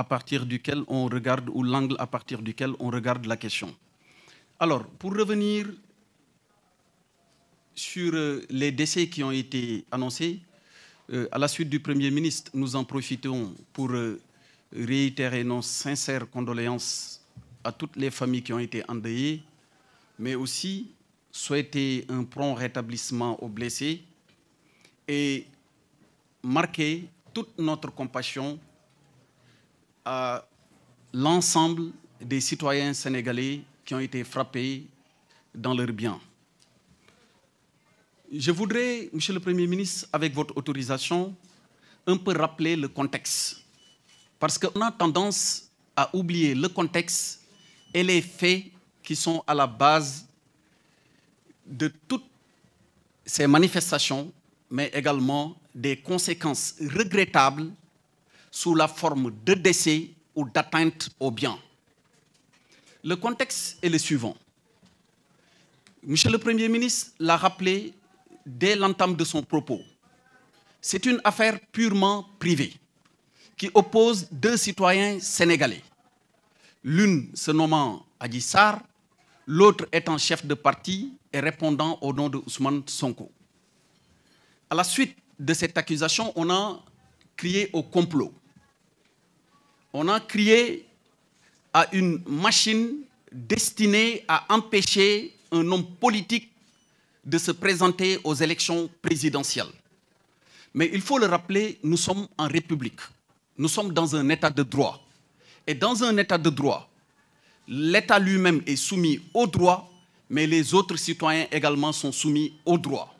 à partir duquel on regarde, ou l'angle à partir duquel on regarde la question. Alors, pour revenir sur euh, les décès qui ont été annoncés, euh, à la suite du Premier ministre, nous en profitons pour euh, réitérer nos sincères condoléances à toutes les familles qui ont été endeuillées, mais aussi souhaiter un prompt rétablissement aux blessés et marquer toute notre compassion à l'ensemble des citoyens sénégalais qui ont été frappés dans leurs biens. Je voudrais, Monsieur le Premier ministre, avec votre autorisation, un peu rappeler le contexte. Parce qu'on a tendance à oublier le contexte et les faits qui sont à la base de toutes ces manifestations, mais également des conséquences regrettables sous la forme de décès ou d'atteinte aux biens. Le contexte est le suivant. Monsieur le Premier ministre l'a rappelé dès l'entame de son propos. C'est une affaire purement privée qui oppose deux citoyens sénégalais. L'une se nommant Sarr, l'autre étant chef de parti et répondant au nom de Ousmane Sonko. À la suite de cette accusation, on a crié au complot on a crié à une machine destinée à empêcher un homme politique de se présenter aux élections présidentielles. Mais il faut le rappeler, nous sommes en République. Nous sommes dans un état de droit. Et dans un état de droit, l'État lui-même est soumis au droit, mais les autres citoyens également sont soumis au droit.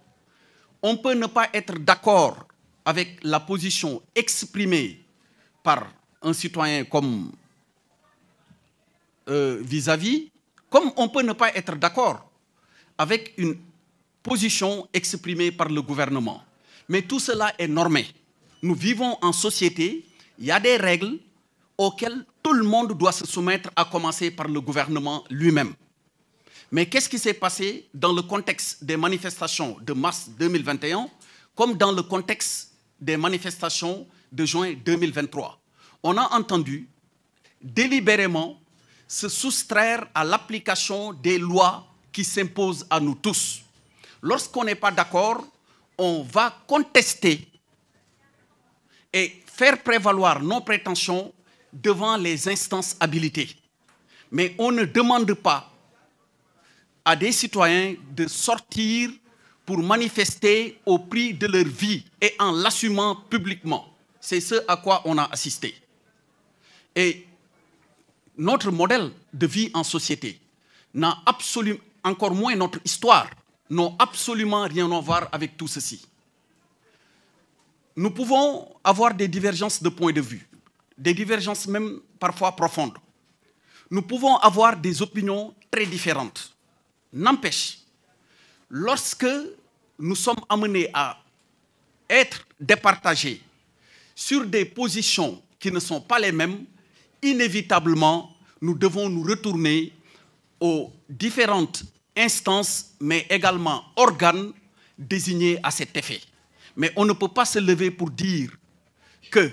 On peut ne pas être d'accord avec la position exprimée par un citoyen comme euh, vis-à-vis, comme on peut ne pas être d'accord avec une position exprimée par le gouvernement. Mais tout cela est normé. Nous vivons en société, il y a des règles auxquelles tout le monde doit se soumettre, à commencer par le gouvernement lui-même. Mais qu'est-ce qui s'est passé dans le contexte des manifestations de mars 2021 comme dans le contexte des manifestations de juin 2023 on a entendu délibérément se soustraire à l'application des lois qui s'imposent à nous tous. Lorsqu'on n'est pas d'accord, on va contester et faire prévaloir nos prétentions devant les instances habilitées. Mais on ne demande pas à des citoyens de sortir pour manifester au prix de leur vie et en l'assumant publiquement. C'est ce à quoi on a assisté. Et notre modèle de vie en société n'a absolument, encore moins notre histoire, n'ont absolument rien à voir avec tout ceci. Nous pouvons avoir des divergences de points de vue, des divergences même parfois profondes. Nous pouvons avoir des opinions très différentes. N'empêche, lorsque nous sommes amenés à être départagés sur des positions qui ne sont pas les mêmes, inévitablement, nous devons nous retourner aux différentes instances, mais également organes désignés à cet effet. Mais on ne peut pas se lever pour dire que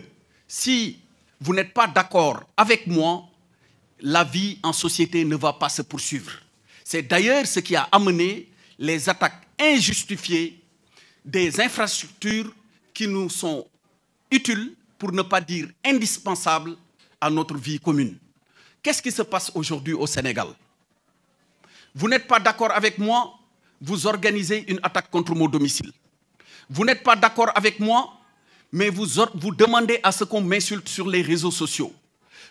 si vous n'êtes pas d'accord avec moi, la vie en société ne va pas se poursuivre. C'est d'ailleurs ce qui a amené les attaques injustifiées des infrastructures qui nous sont utiles, pour ne pas dire indispensables, à notre vie commune. Qu'est-ce qui se passe aujourd'hui au Sénégal Vous n'êtes pas d'accord avec moi, vous organisez une attaque contre mon domicile. Vous n'êtes pas d'accord avec moi, mais vous, vous demandez à ce qu'on m'insulte sur les réseaux sociaux.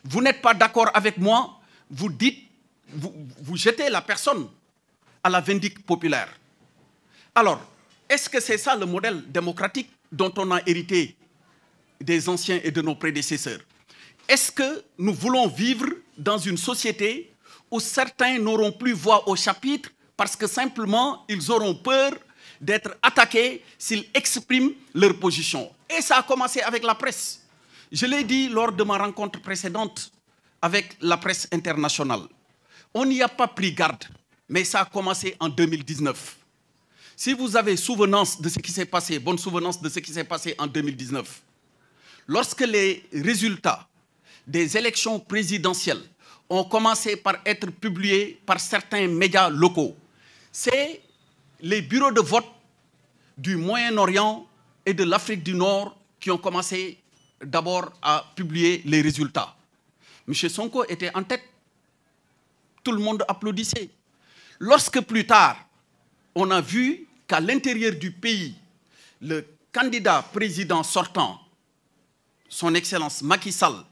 Vous n'êtes pas d'accord avec moi, vous dites, vous, vous jetez la personne à la vindicte populaire. Alors, est-ce que c'est ça le modèle démocratique dont on a hérité des anciens et de nos prédécesseurs est-ce que nous voulons vivre dans une société où certains n'auront plus voix au chapitre parce que simplement ils auront peur d'être attaqués s'ils expriment leur position Et ça a commencé avec la presse. Je l'ai dit lors de ma rencontre précédente avec la presse internationale. On n'y a pas pris garde, mais ça a commencé en 2019. Si vous avez souvenance de ce qui s'est passé, bonne souvenance de ce qui s'est passé en 2019, lorsque les résultats des élections présidentielles ont commencé par être publiées par certains médias locaux. C'est les bureaux de vote du Moyen-Orient et de l'Afrique du Nord qui ont commencé d'abord à publier les résultats. M. Sonko était en tête. Tout le monde applaudissait. Lorsque plus tard, on a vu qu'à l'intérieur du pays, le candidat président sortant, son Excellence Macky Sall,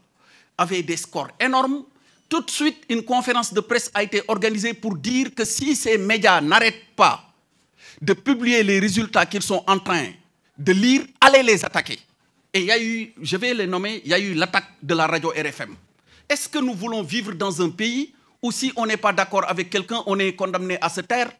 avaient des scores énormes. Tout de suite, une conférence de presse a été organisée pour dire que si ces médias n'arrêtent pas de publier les résultats qu'ils sont en train de lire, allez les attaquer. Et il y a eu, je vais les nommer, il y a eu l'attaque de la radio RFM. Est-ce que nous voulons vivre dans un pays où si on n'est pas d'accord avec quelqu'un, on est condamné à se taire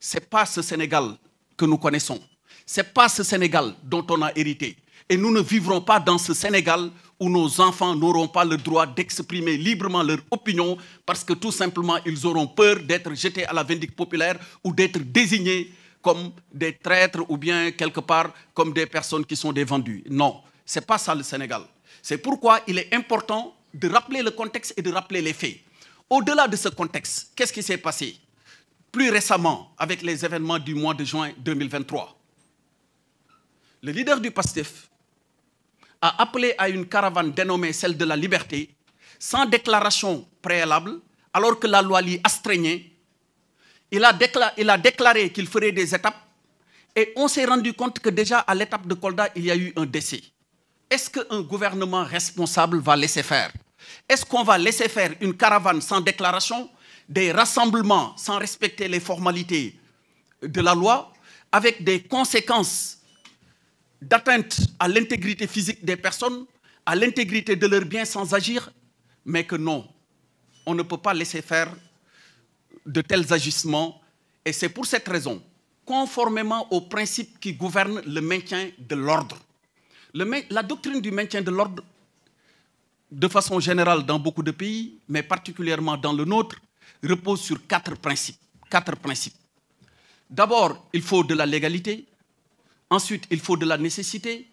Ce n'est pas ce Sénégal que nous connaissons. Ce n'est pas ce Sénégal dont on a hérité. Et nous ne vivrons pas dans ce Sénégal où nos enfants n'auront pas le droit d'exprimer librement leur opinion parce que tout simplement ils auront peur d'être jetés à la vindicte populaire ou d'être désignés comme des traîtres ou bien quelque part comme des personnes qui sont des Non, ce n'est pas ça le Sénégal. C'est pourquoi il est important de rappeler le contexte et de rappeler les faits. Au-delà de ce contexte, qu'est-ce qui s'est passé plus récemment avec les événements du mois de juin 2023 Le leader du PASTEF, a appelé à une caravane dénommée celle de la liberté, sans déclaration préalable, alors que la loi l'y astreignait. Il a, déclaré, qu'il ferait des étapes et on s'est rendu compte que déjà à l'étape de Kolda, il y a eu un décès. Est-ce qu'un gouvernement responsable va laisser faire Est-ce qu'on va laisser faire une caravane sans déclaration, des rassemblements sans respecter les formalités de la loi, avec des conséquences d'atteinte à l'intégrité physique des personnes, à l'intégrité de leurs biens sans agir, mais que non, on ne peut pas laisser faire de tels agissements. Et c'est pour cette raison, conformément aux principes qui gouvernent le maintien de l'ordre, la doctrine du maintien de l'ordre, de façon générale dans beaucoup de pays, mais particulièrement dans le nôtre, repose sur quatre principes. Quatre principes. D'abord, il faut de la légalité. Ensuite, il faut de la nécessité,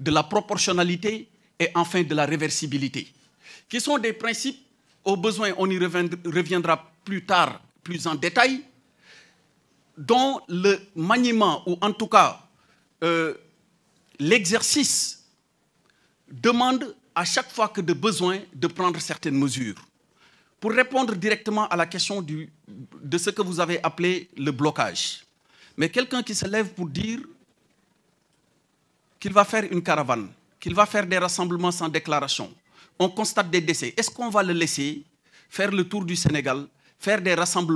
de la proportionnalité et enfin de la réversibilité, qui sont des principes, aux besoins, on y reviendra plus tard, plus en détail, dont le maniement, ou en tout cas euh, l'exercice, demande à chaque fois que de besoin de prendre certaines mesures. Pour répondre directement à la question de ce que vous avez appelé le blocage, mais quelqu'un qui se lève pour dire qu'il va faire une caravane, qu'il va faire des rassemblements sans déclaration, on constate des décès, est-ce qu'on va le laisser faire le tour du Sénégal, faire des rassemblements